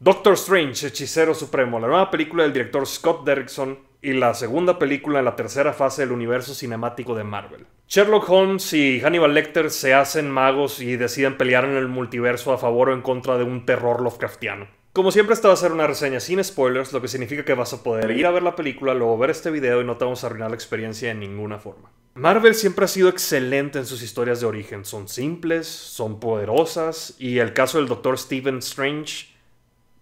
Doctor Strange, Hechicero Supremo, la nueva película del director Scott Derrickson y la segunda película en la tercera fase del universo cinemático de Marvel. Sherlock Holmes y Hannibal Lecter se hacen magos y deciden pelear en el multiverso a favor o en contra de un terror Lovecraftiano. Como siempre, esta va a ser una reseña sin spoilers, lo que significa que vas a poder ir a ver la película, luego ver este video y no te vamos a arruinar la experiencia de ninguna forma. Marvel siempre ha sido excelente en sus historias de origen. Son simples, son poderosas y el caso del Doctor Stephen Strange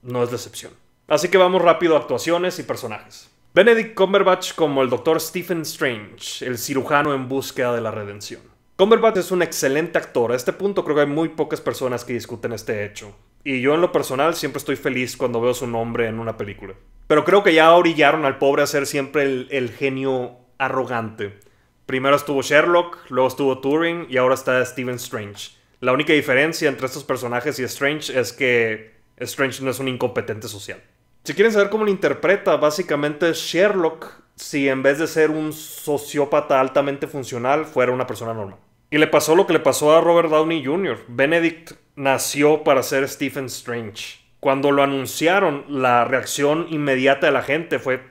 no es decepción. excepción. Así que vamos rápido a actuaciones y personajes. Benedict Cumberbatch como el Dr. Stephen Strange, el cirujano en búsqueda de la redención. Cumberbatch es un excelente actor, a este punto creo que hay muy pocas personas que discuten este hecho. Y yo en lo personal siempre estoy feliz cuando veo su nombre en una película. Pero creo que ya orillaron al pobre a ser siempre el, el genio arrogante. Primero estuvo Sherlock, luego estuvo Turing y ahora está Stephen Strange. La única diferencia entre estos personajes y Strange es que Strange no es un incompetente social. Si quieren saber cómo lo interpreta, básicamente Sherlock si en vez de ser un sociópata altamente funcional fuera una persona normal. Y le pasó lo que le pasó a Robert Downey Jr. Benedict nació para ser Stephen Strange. Cuando lo anunciaron, la reacción inmediata de la gente fue,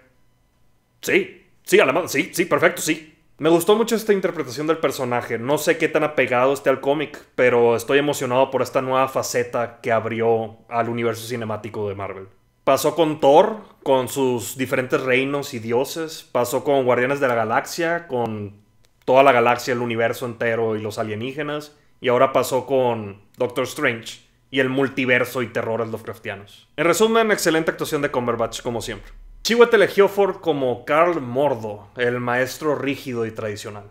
sí, sí, alemán, sí, sí, perfecto, sí, me gustó mucho esta interpretación del personaje. No sé qué tan apegado esté al cómic, pero estoy emocionado por esta nueva faceta que abrió al universo cinemático de Marvel. Pasó con Thor, con sus diferentes reinos y dioses. Pasó con Guardianes de la Galaxia, con toda la galaxia, el universo entero y los alienígenas. Y ahora pasó con Doctor Strange y el multiverso y terrores Lovecraftianos. En resumen, excelente actuación de Cumberbatch, como siempre. Chiwetel Ford como Carl Mordo, el maestro rígido y tradicional.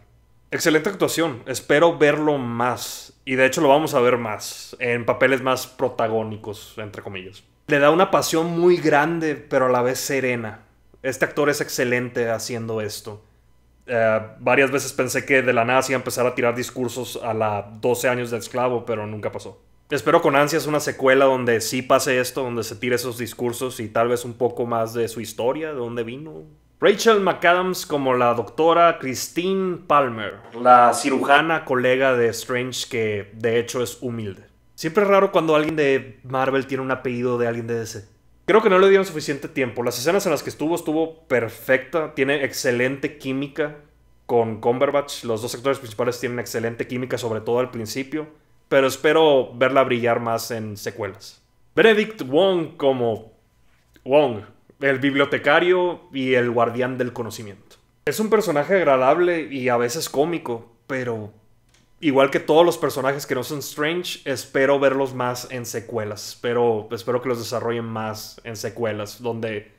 Excelente actuación, espero verlo más, y de hecho lo vamos a ver más, en papeles más protagónicos, entre comillas. Le da una pasión muy grande, pero a la vez serena. Este actor es excelente haciendo esto. Eh, varias veces pensé que de la nada se iba a empezar a tirar discursos a la 12 años de esclavo, pero nunca pasó espero con ansias una secuela donde sí pase esto, donde se tire esos discursos y tal vez un poco más de su historia, de dónde vino. Rachel McAdams como la doctora Christine Palmer, la cirujana colega de Strange que de hecho es humilde. Siempre es raro cuando alguien de Marvel tiene un apellido de alguien de DC. Creo que no le dieron suficiente tiempo. Las escenas en las que estuvo estuvo perfecta, tiene excelente química con Cumberbatch. Los dos actores principales tienen excelente química, sobre todo al principio pero espero verla brillar más en secuelas. Benedict Wong como Wong, el bibliotecario y el guardián del conocimiento. Es un personaje agradable y a veces cómico, pero igual que todos los personajes que no son Strange, espero verlos más en secuelas. Pero espero que los desarrollen más en secuelas, donde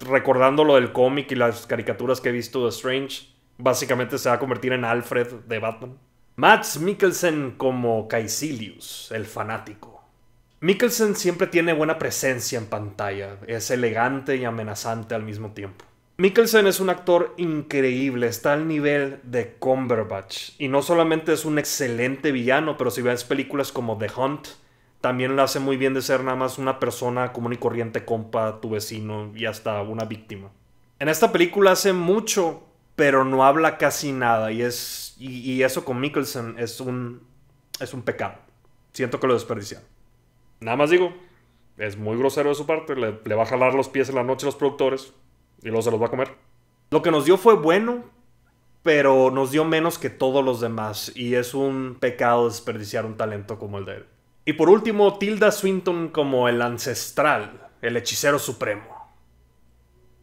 recordando lo del cómic y las caricaturas que he visto de Strange, básicamente se va a convertir en Alfred de Batman. Max Mikkelsen como Caecilius, el fanático. Mikkelsen siempre tiene buena presencia en pantalla, es elegante y amenazante al mismo tiempo. Mikkelsen es un actor increíble, está al nivel de Cumberbatch. Y no solamente es un excelente villano, pero si ves películas como The Hunt, también lo hace muy bien de ser nada más una persona común y corriente, compa, tu vecino y hasta una víctima. En esta película hace mucho, pero no habla casi nada y es y, eso con Mickelson es un, es un pecado. Siento que lo desperdician Nada más digo, es muy grosero de su parte, le, va a jalar los pies en la noche a los productores y luego se los va a comer. Lo que nos dio fue bueno, pero nos dio menos que todos los demás y es un pecado desperdiciar un talento como el de él. Y por último, Tilda Swinton como el ancestral, el hechicero supremo.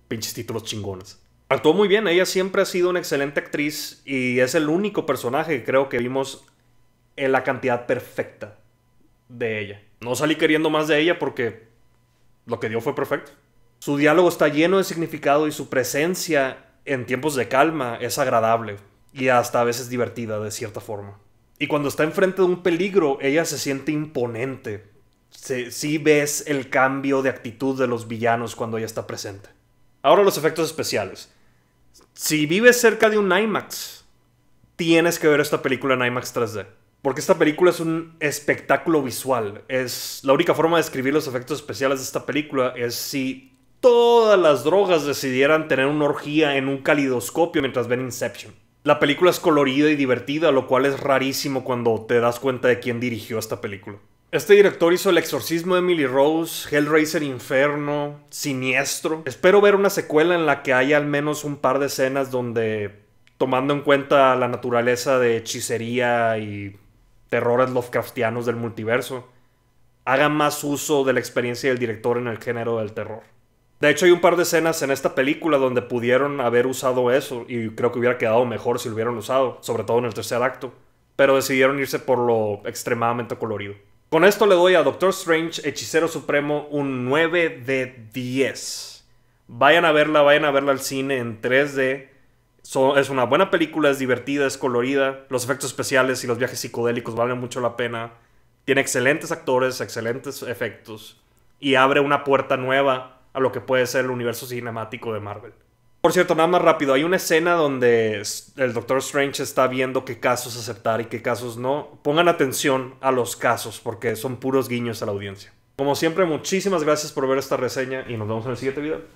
Pinches títulos chingones. Actuó muy bien, ella siempre ha sido una excelente actriz y es el único personaje que creo que vimos en la cantidad perfecta de ella. No salí queriendo más de ella porque lo que dio fue perfecto. Su diálogo está lleno de significado y su presencia en tiempos de calma es agradable y hasta a veces divertida de cierta forma. Y cuando está enfrente de un peligro, ella se siente imponente. Si sí ves el cambio de actitud de los villanos cuando ella está presente. Ahora los efectos especiales si vives cerca de un IMAX, tienes que ver esta película en IMAX 3D. Porque esta película es un espectáculo visual. Es la única forma de describir los efectos especiales de esta película es si todas las drogas decidieran tener una orgía en un calidoscopio mientras ven Inception. La película es colorida y divertida, lo cual es rarísimo cuando te das cuenta de quién dirigió esta película. Este director hizo El Exorcismo de Emily Rose, Hellraiser Inferno, Siniestro. Espero ver una secuela en la que haya al menos un par de escenas donde, tomando en cuenta la naturaleza de hechicería y terrores Lovecraftianos del multiverso, hagan más uso de la experiencia del director en el género del terror. De hecho, hay un par de escenas en esta película donde pudieron haber usado eso y creo que hubiera quedado mejor si lo hubieran usado, sobre todo en el tercer acto, pero decidieron irse por lo extremadamente colorido. Con esto le doy a Doctor Strange, Hechicero Supremo, un 9 de 10. Vayan a verla, vayan a verla al cine en 3D. es una buena película, es divertida, es colorida. Los efectos especiales y los viajes psicodélicos valen mucho la pena. Tiene excelentes actores, excelentes efectos. Y abre una puerta nueva a lo que puede ser el universo cinemático de Marvel. Por cierto, nada más rápido, hay una escena donde el Doctor Strange está viendo qué casos aceptar y qué casos no. Pongan atención a los casos porque son puros guiños a la audiencia. Como siempre, muchísimas gracias por ver esta reseña y nos vemos en el siguiente video.